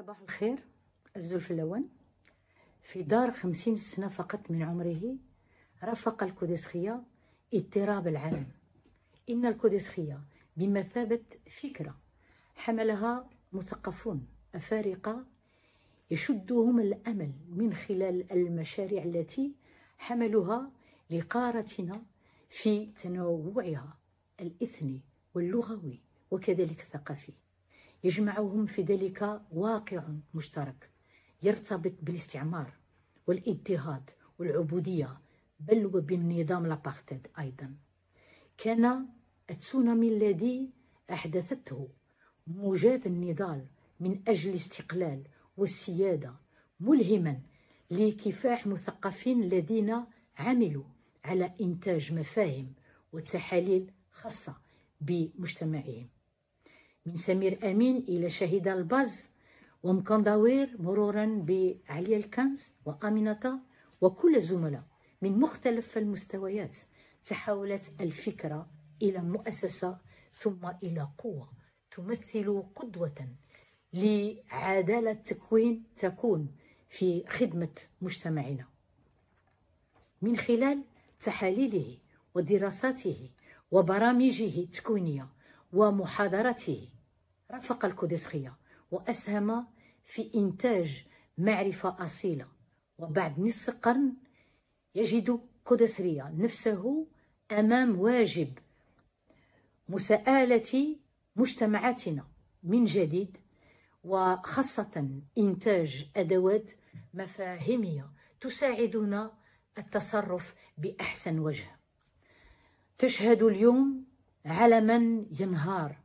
صباح الخير الزلف اللون في دار خمسين سنة فقط من عمره رافق الكودسخية اضطراب العالم إن الكودسخية بمثابة فكرة حملها مثقفون أفارقة يشدهم الأمل من خلال المشاريع التي حملوها لقارتنا في تنوعها الإثني واللغوي وكذلك الثقافي يجمعهم في ذلك واقع مشترك يرتبط بالاستعمار والاضطهاد والعبودية بل وبالنظام لابارتيد أيضا كان التسونامي الذي أحدثته موجات النضال من أجل الاستقلال والسيادة ملهما لكفاح مثقفين الذين عملوا على إنتاج مفاهيم وتحاليل خاصة بمجتمعهم من سمير أمين إلى شهيدة الباز ومكنداوير مرورا بعلي الكنز وأمينتا وكل الزملاء من مختلف المستويات تحولت الفكرة إلى مؤسسة ثم إلى قوة تمثل قدوة لعدالة تكوين تكون في خدمة مجتمعنا من خلال تحاليله ودراساته وبرامجه التكوينية ومحاضراته رافق الكودسخية وأسهم في إنتاج معرفة أصيلة وبعد نصف قرن يجد قدسرية نفسه أمام واجب مساءلة مجتمعاتنا من جديد وخاصة إنتاج أدوات مفاهيمية تساعدنا التصرف بأحسن وجه تشهد اليوم علما ينهار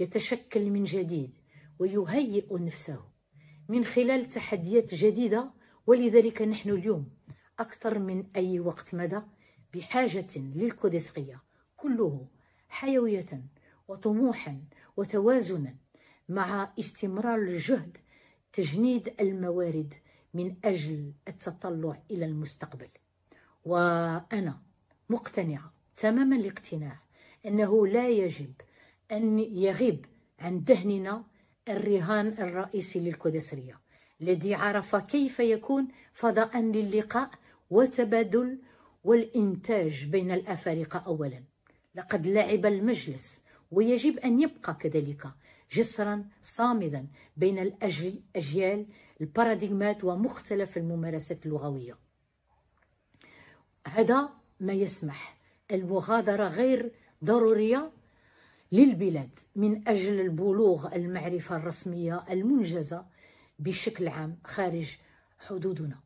يتشكل من جديد ويهيئ نفسه من خلال تحديات جديدة ولذلك نحن اليوم أكثر من أي وقت مدى بحاجة للكوديسقية كله حيوية وطموحا وتوازنا مع استمرار الجهد تجنيد الموارد من أجل التطلع إلى المستقبل وأنا مقتنعة تماما الاقتناع أنه لا يجب أن يغيب عن ذهننا الرهان الرئيسي للكدسرية الذي عرف كيف يكون فضاء للقاء وتبادل والإنتاج بين الأفارقة أولا لقد لعب المجلس ويجب أن يبقى كذلك جسرا صامدا بين الأجيال الباراديغمات ومختلف الممارسات اللغوية هذا ما يسمح المغادرة غير ضرورية للبلاد من أجل البلوغ المعرفة الرسمية المنجزة بشكل عام خارج حدودنا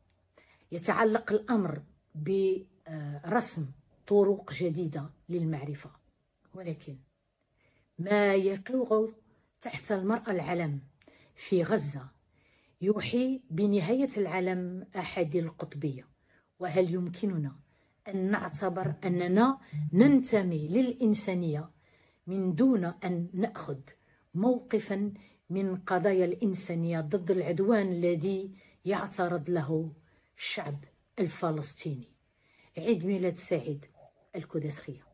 يتعلق الأمر برسم طرق جديدة للمعرفة ولكن ما يقوغ تحت المرأة العلم في غزة يوحي بنهاية العلم أحد القطبية وهل يمكننا أن نعتبر أننا ننتمي للإنسانية من دون أن نأخذ موقفا من قضايا الإنسانية ضد العدوان الذي يعترض له الشعب الفلسطيني عيد ميلاد سعيد الكداسخيه